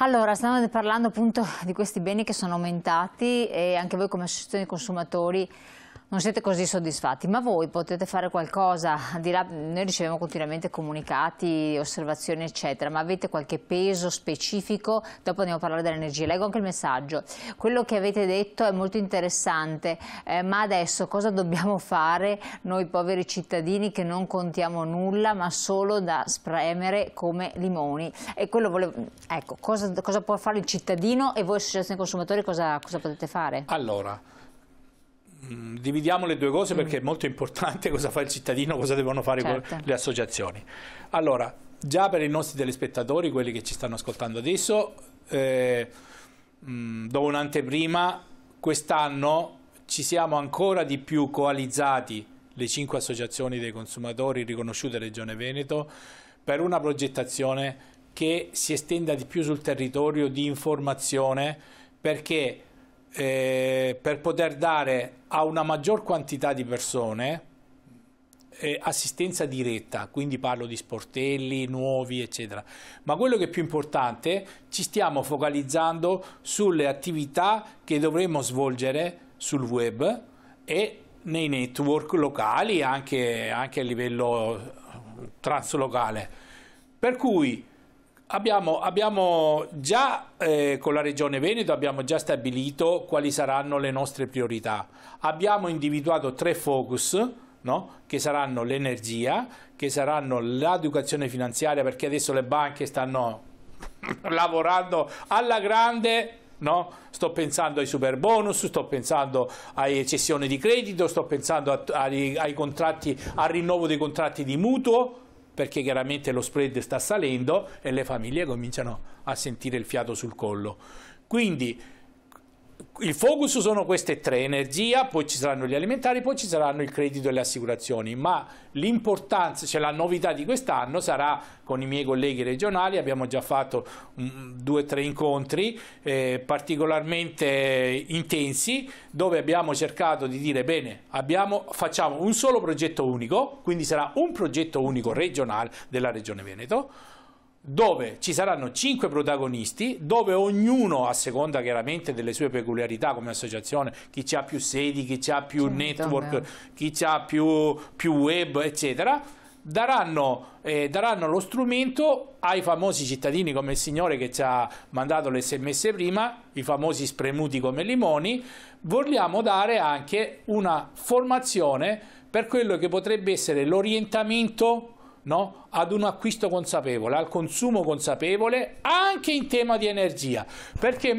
Allora, stiamo parlando appunto di questi beni che sono aumentati e anche voi come associazione di consumatori non siete così soddisfatti, ma voi potete fare qualcosa, là, noi riceviamo continuamente comunicati, osservazioni eccetera, ma avete qualche peso specifico, dopo andiamo a parlare dell'energia, leggo anche il messaggio, quello che avete detto è molto interessante, eh, ma adesso cosa dobbiamo fare noi poveri cittadini che non contiamo nulla ma solo da spremere come limoni? E quello volevo, ecco, cosa, cosa può fare il cittadino e voi associazione consumatori cosa, cosa potete fare? Allora, Mm, dividiamo le due cose perché è mm. molto importante cosa fa il cittadino, cosa devono fare certo. le associazioni. Allora, già per i nostri telespettatori, quelli che ci stanno ascoltando adesso, eh, mh, mm, un'anteprima, quest'anno ci siamo ancora di più coalizzati le cinque associazioni dei consumatori riconosciute Regione Veneto per una progettazione che si estenda di più sul territorio di informazione perché eh, per poter dare a una maggior quantità di persone eh, assistenza diretta, quindi parlo di sportelli nuovi, eccetera. Ma quello che è più importante, ci stiamo focalizzando sulle attività che dovremmo svolgere sul web e nei network locali, anche, anche a livello eh, translocale. Per cui Abbiamo, abbiamo, già eh, con la Regione Veneto abbiamo già stabilito quali saranno le nostre priorità. Abbiamo individuato tre focus. No? che saranno l'energia, che saranno l'educazione finanziaria, perché adesso le banche stanno lavorando alla grande No? Sto pensando ai super bonus, sto pensando alle cessioni di credito, sto pensando a, a, ai, contratti, al rinnovo dei contratti di mutuo, perché chiaramente lo spread sta salendo e le famiglie cominciano a sentire il fiato sul collo. Quindi il focus sono queste tre, energia, poi ci saranno gli alimentari, poi ci saranno il credito e le assicurazioni, ma l'importanza, cioè la novità di quest'anno sarà con i miei colleghi regionali, abbiamo già fatto um, due o tre incontri eh, particolarmente intensi dove abbiamo cercato di dire bene, abbiamo, facciamo un solo progetto unico, quindi sarà un progetto unico regionale della Regione Veneto, dove ci saranno cinque protagonisti, dove ognuno, a seconda chiaramente delle sue peculiarità come associazione, chi ha più sedi, chi ha più certo, network, chi ha più, più web, eccetera, Daranno, eh, daranno, lo strumento ai famosi cittadini come il signore che ci ha mandato l'SMS prima, i famosi spremuti come limoni, vogliamo dare anche una formazione per quello che potrebbe essere l'orientamento no? ad un acquisto consapevole, al consumo consapevole anche in tema di energia, perché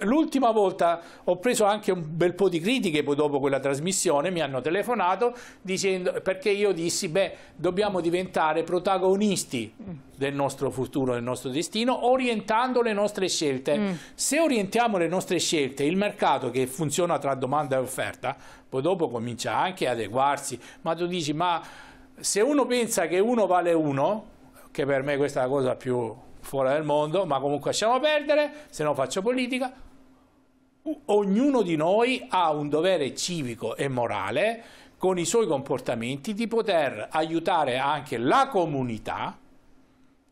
l'ultima volta ho preso anche un bel po' di critiche poi dopo quella trasmissione, mi hanno telefonato dicendo, perché io dissi beh dobbiamo diventare protagonisti del nostro futuro, del nostro destino, orientando le nostre scelte. Mm. Se orientiamo le nostre scelte, il mercato che funziona tra domanda e offerta, poi dopo comincia anche ad adeguarsi, ma tu dici ma se uno pensa che uno vale uno, che per me questa è la cosa più fuori del mondo, ma comunque lasciamo perdere, se no faccio politica, ognuno di noi ha un dovere civico e morale con i suoi comportamenti di poter aiutare anche la comunità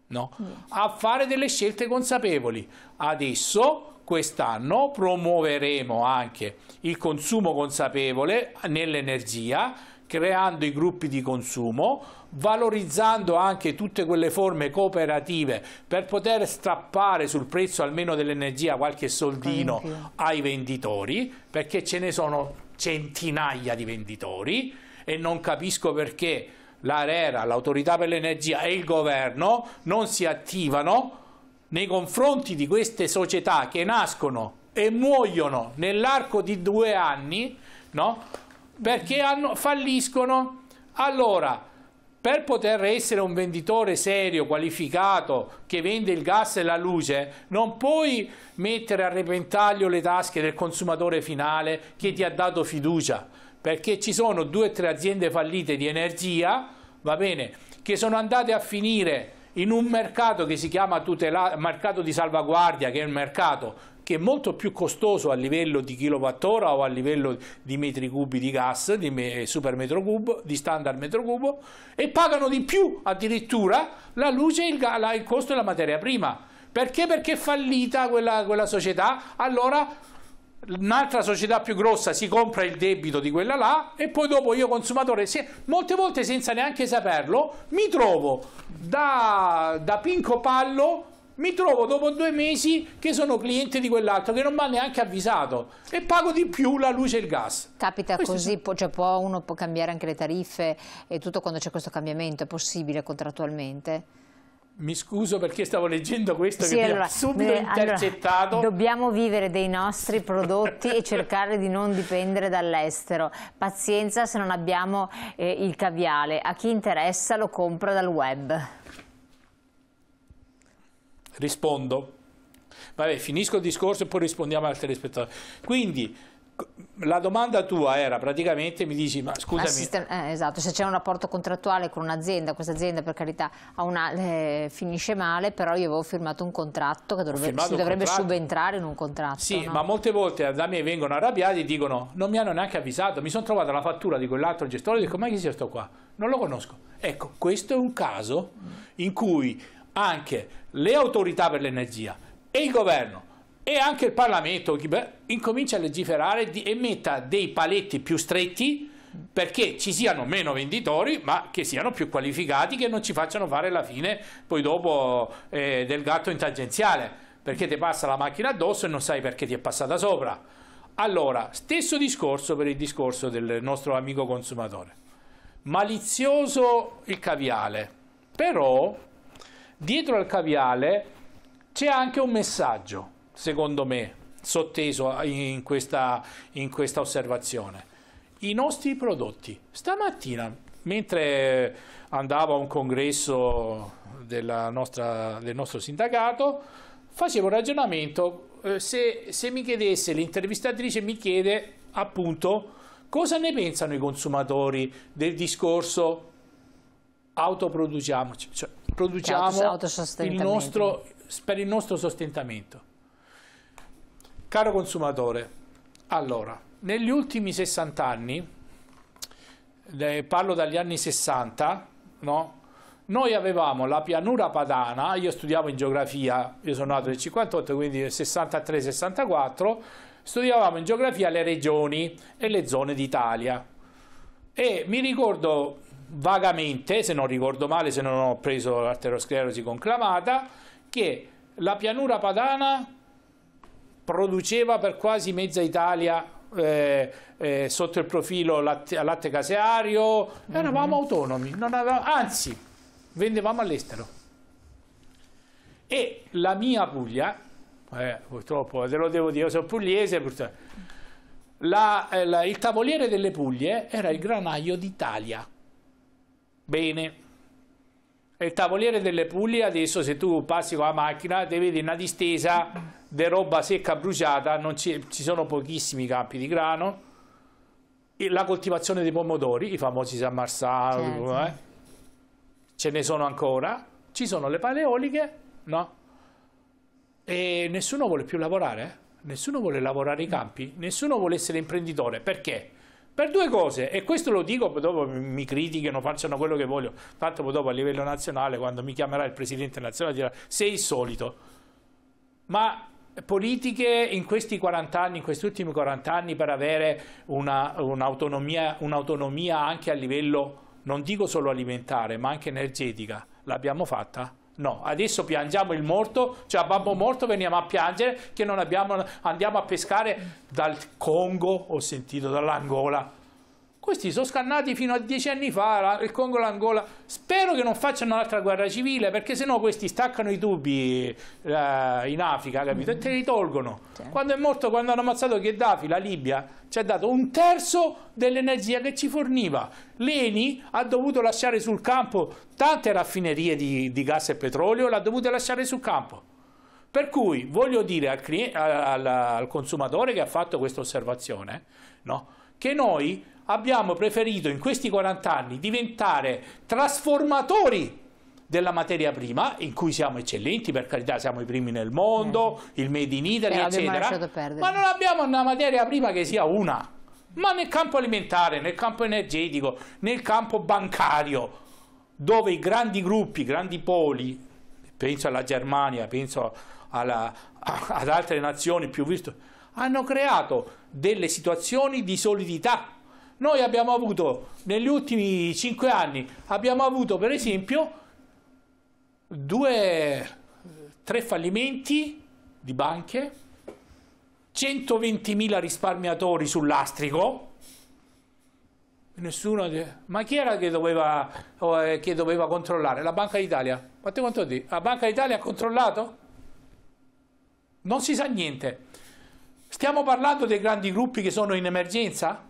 no, mm. a fare delle scelte consapevoli. Adesso quest'anno promuoveremo anche il consumo consapevole nell'energia creando i gruppi di consumo, valorizzando anche tutte quelle forme cooperative per poter strappare sul prezzo almeno dell'energia qualche soldino ai venditori, perché ce ne sono centinaia di venditori e non capisco perché l'ARERA, l'autorità per l'energia e il governo non si attivano nei confronti di queste società che nascono e muoiono nell'arco di due anni, no? perché hanno, falliscono. Allora, per poter essere un venditore serio, qualificato, che vende il gas e la luce, non puoi mettere a repentaglio le tasche del consumatore finale che ti ha dato fiducia, perché ci sono due o tre aziende fallite di energia, va bene, che sono andate a finire in un mercato che si chiama tutela- mercato di salvaguardia, che è il mercato che è molto più costoso a livello di kilowattora o a livello di metri cubi di gas, di eh, super metro cubo, di standard metro cubo, e pagano di più addirittura la luce, il, il costo della materia prima. Perché? Perché è fallita quella, quella società, allora un'altra società più grossa si compra il debito di quella là e poi dopo io consumatore, se, molte volte senza neanche saperlo, mi trovo da, da Pinco Pallo mi trovo dopo due mesi che sono cliente di quell'altro che non mi ha neanche avvisato e pago di più la luce e il gas. Capita Queste così, sono... cioè può, uno può cambiare anche le tariffe e tutto quando c'è questo cambiamento, è possibile contrattualmente? Mi scuso perché stavo leggendo questo sì, che allora, mi ha subito beh, intercettato. Allora, dobbiamo vivere dei nostri prodotti e cercare di non dipendere dall'estero. Pazienza se non abbiamo eh, il caviale. A chi interessa lo compra dal web rispondo. Vabbè, finisco il discorso e poi rispondiamo al telespettatore. Quindi la domanda tua era praticamente mi dici ma scusami Assisten eh, esatto se c'è un rapporto contrattuale con un'azienda questa azienda per carità una, eh, finisce male però io avevo firmato un contratto che dovrebbe, si dovrebbe contratto. subentrare in un contratto sì no? ma molte volte da me vengono arrabbiati e dicono non mi hanno neanche avvisato mi sono trovata la fattura di quell'altro gestore e dico ma chi sia sto qua non lo conosco ecco questo è un caso in cui anche le autorità per l'energia e il governo e anche il Parlamento incomincia a legiferare e metta dei paletti più stretti perché ci siano meno venditori ma che siano più qualificati che non ci facciano fare la fine poi dopo eh, del gatto in tangenziale perché ti passa la macchina addosso e non sai perché ti è passata sopra allora stesso discorso per il discorso del nostro amico consumatore malizioso il caviale però Dietro al caviale c'è anche un messaggio, secondo me, sotteso in questa, in questa osservazione. I nostri prodotti. Stamattina, mentre andavo a un congresso nostra, del nostro sindacato, facevo un ragionamento. Eh, se, se mi chiedesse, l'intervistatrice mi chiede appunto cosa ne pensano i consumatori del discorso autoproduciamoci. Cioè, produciamo il nostro, per il nostro sostentamento. Caro consumatore, allora, negli ultimi 60 anni, parlo dagli anni 60, no? noi avevamo la pianura padana, io studiavo in geografia, io sono nato nel 58, quindi 63-64, studiavamo in geografia le regioni e le zone d'Italia. E mi ricordo vagamente, se non ricordo male, se non ho preso l'arterosclerosi conclamata, che la pianura padana produceva per quasi mezza Italia eh, eh, sotto il profilo latte, latte caseario, mm-hmm. eravamo mm -hmm. autonomi, avevamo, anzi vendevamo all'estero. E la mia Puglia, eh, purtroppo te lo devo dire, io sono pugliese, purtroppo, la, eh, la, il tavoliere delle Puglie era il granaio d'Italia Bene. il tavoliere delle Puglie adesso se tu passi con la macchina ti vedi una distesa di roba secca bruciata, ci, ci sono pochissimi campi di grano, e la coltivazione dei pomodori, i famosi San Marsano, certo. eh? ce ne sono ancora, ci sono le paleoliche, no? E nessuno vuole più lavorare, eh? nessuno vuole lavorare i campi, nessuno vuole essere imprenditore, perché? Per due cose, e questo lo dico, dopo mi critichino, facciano quello che voglio, tanto dopo a livello nazionale, quando mi chiamerà il presidente nazionale, dirà sei il solito. Ma politiche in questi 40 anni, in questi ultimi 40 anni, per avere un'autonomia un un anche a livello, non dico solo alimentare, ma anche energetica, l'abbiamo fatta? No, adesso piangiamo il morto, cioè babbo morto veniamo a piangere che non abbiamo, andiamo a pescare dal Congo, ho sentito, dall'Angola. Questi sono scannati fino a dieci anni fa, il Congo l'Angola. Spero che non facciano un'altra guerra civile, perché sennò questi staccano i tubi eh, in Africa, capito? E te li tolgono. Certo. Quando è morto, quando hanno ammazzato Gheddafi, la Libia ci ha dato un terzo dell'energia che ci forniva. L'Eni ha dovuto lasciare sul campo tante raffinerie di, di gas e petrolio, l'ha dovuta lasciare sul campo. Per cui voglio dire al, al, al consumatore che ha fatto questa osservazione no? che noi abbiamo preferito in questi 40 anni diventare trasformatori della materia prima, in cui siamo eccellenti, per carità siamo i primi nel mondo, eh. il made in Italy, Però eh, eccetera, ma non abbiamo una materia prima che sia una, ma nel campo alimentare, nel campo energetico, nel campo bancario, dove i grandi gruppi, i grandi poli, penso alla Germania, penso alla, ad altre nazioni più virtuose, hanno creato delle situazioni di solidità noi abbiamo avuto, negli ultimi cinque anni, abbiamo avuto per esempio due, tre fallimenti di banche, 120.000 risparmiatori sull'astrico, Nessuno. Ma chi era che doveva, oh, eh, che doveva, controllare? La Banca d'Italia. Ma te quanto di? La Banca d'Italia ha controllato? Non si sa niente. Stiamo parlando dei grandi gruppi che sono in emergenza?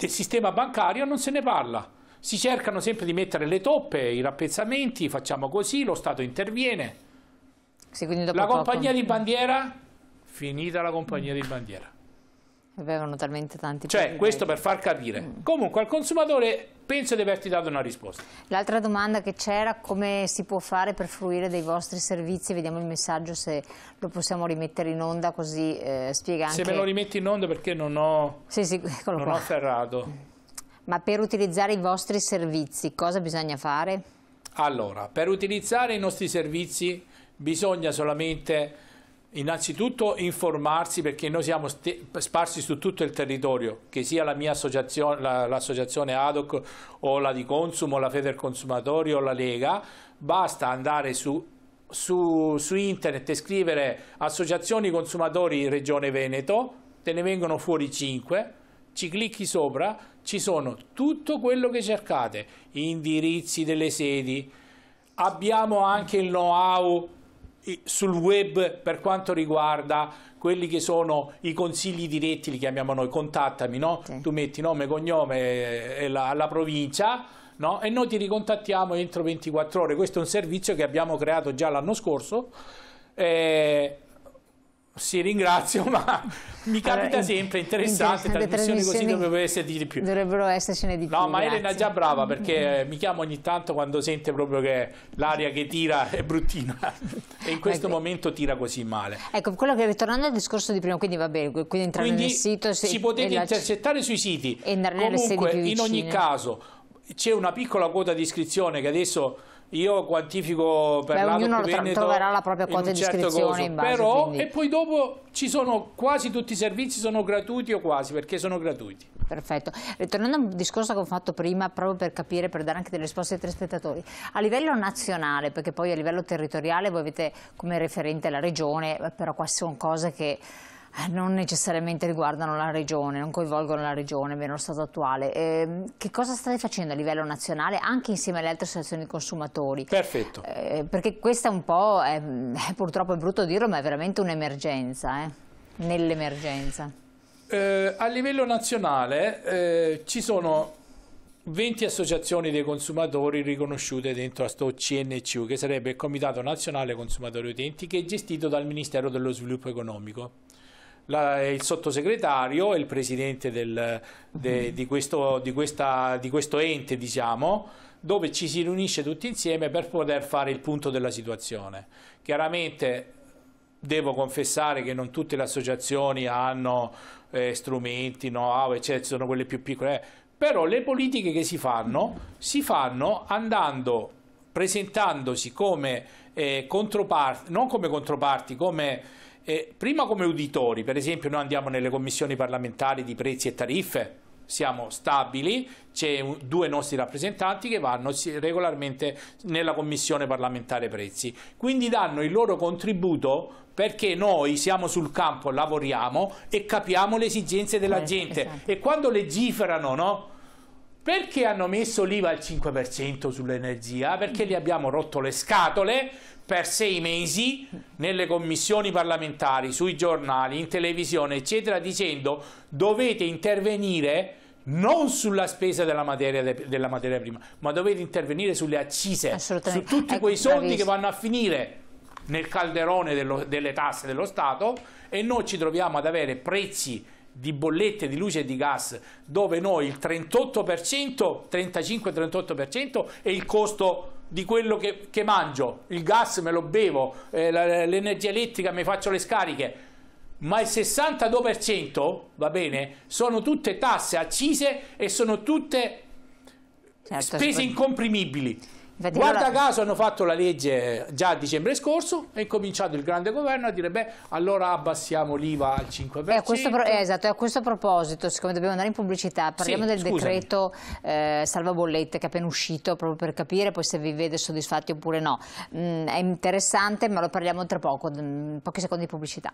del sistema bancario non se ne parla. Si cercano sempre di mettere le toppe, i rappezzamenti, facciamo così, lo Stato interviene. Sì, la compagnia poco. di bandiera? Finita la compagnia di bandiera avevano talmente tanti Cioè, presidenti. questo per far capire. Mm. Comunque al consumatore penso di averti dato una risposta. L'altra domanda che c'era, come si può fare per fruire dei vostri servizi? Vediamo il messaggio se lo possiamo rimettere in onda così eh, spiega anche... Se me lo rimetti in onda perché non ho, sì, sì, non ho ferrato. Ma per utilizzare i vostri servizi cosa bisogna fare? Allora, per utilizzare i nostri servizi bisogna solamente Innanzitutto informarsi perché noi siamo sparsi su tutto il territorio, che sia la mia associazione, l'associazione la, ADOC o la di consumo, o la Feder Consumatori o la Lega, basta andare su, su, su internet e scrivere associazioni consumatori Regione Veneto, te ne vengono fuori 5, ci clicchi sopra, ci sono tutto quello che cercate, indirizzi delle sedi, abbiamo anche il know-how sul web per quanto riguarda quelli che sono i consigli diretti, li chiamiamo noi, contattami, no? sì. tu metti nome, cognome e la, la provincia no? e noi ti ricontattiamo entro 24 ore, questo è un servizio che abbiamo creato già l'anno scorso eh, sì, ringrazio, ma mi capita allora, sempre interessante, interessante trasmissioni, così dovrebbero esserci di più. Dovrebbero essercene di più. No, ma grazie. Elena è già brava perché mm-hmm. mi chiama ogni tanto quando sente proprio che l'aria che tira è bruttina e in questo ecco. momento tira così male. Ecco, quello che ritornando al discorso di prima, quindi va bene, quindi entrare quindi nel sito se, si potete la... intercettare sui siti. E andare Comunque, nelle sedi più in ogni caso c'è una piccola quota di iscrizione che adesso io quantifico per Beh, l'Alto Veneto troverà la propria quota di certo iscrizione in base, però quindi. e poi dopo ci sono quasi tutti i servizi sono gratuiti o quasi perché sono gratuiti perfetto ritornando al discorso che ho fatto prima proprio per capire per dare anche delle risposte ai telespettatori a livello nazionale perché poi a livello territoriale voi avete come referente la regione eh, però qua sono cose che eh, non necessariamente riguardano la regione, non coinvolgono la regione, meno lo stato attuale. Eh, che cosa state facendo a livello nazionale, anche insieme alle altre associazioni di consumatori? Perfetto. Eh, perché questa è un po', è, purtroppo è brutto dirlo, ma è veramente un'emergenza, eh? nell'emergenza. Eh, a livello nazionale eh, ci sono 20 associazioni dei consumatori riconosciute dentro a sto CNCU, che sarebbe il Comitato Nazionale Consumatori Utenti, che è gestito dal Ministero dello Sviluppo Economico la, il sottosegretario e il presidente del, de, mm-hmm. di, questo, di, questa, di questo ente, diciamo, dove ci si riunisce tutti insieme per poter fare il punto della situazione. Chiaramente devo confessare che non tutte le associazioni hanno eh, strumenti, know-how, eccetera, sono quelle più piccole, eh. però le politiche che si fanno, si fanno andando, presentandosi come eh, controparti, non come controparti, come eh, prima come uditori, per esempio noi andiamo nelle commissioni parlamentari di prezzi e tariffe, siamo stabili, c'è due nostri rappresentanti che vanno regolarmente nella commissione parlamentare prezzi, quindi danno il loro contributo perché noi siamo sul campo, lavoriamo e capiamo le esigenze della eh, gente esatto. e quando legiferano, no? Perché hanno messo l'IVA al 5% sull'energia? Perché gli abbiamo rotto le scatole per sei mesi nelle commissioni parlamentari, sui giornali, in televisione, eccetera, dicendo dovete intervenire non sulla spesa della materia, della materia prima, ma dovete intervenire sulle accise, su tutti quei ecco, soldi che vanno a finire nel calderone dello, delle tasse dello Stato e noi ci troviamo ad avere prezzi di bollette di luce e di gas dove noi il 38%, 35-38% è il costo di quello che, che, mangio, il gas me lo bevo, eh, l'energia elettrica mi faccio le scariche, ma il 62% va bene, sono tutte tasse, accise e sono tutte certo, spese incomprimibili. Infatti, Guarda allora... caso hanno fatto la legge già a dicembre scorso e è cominciato il grande governo a dire beh allora abbassiamo l'IVA al 5%. E a questo pro... esatto, e a questo proposito, siccome dobbiamo andare in pubblicità, parliamo sì, del scusami. decreto eh, salvabollette che è appena uscito proprio per capire poi se vi vede soddisfatti oppure no. Mm, è interessante ma lo parliamo tra poco, mm, pochi secondi di pubblicità.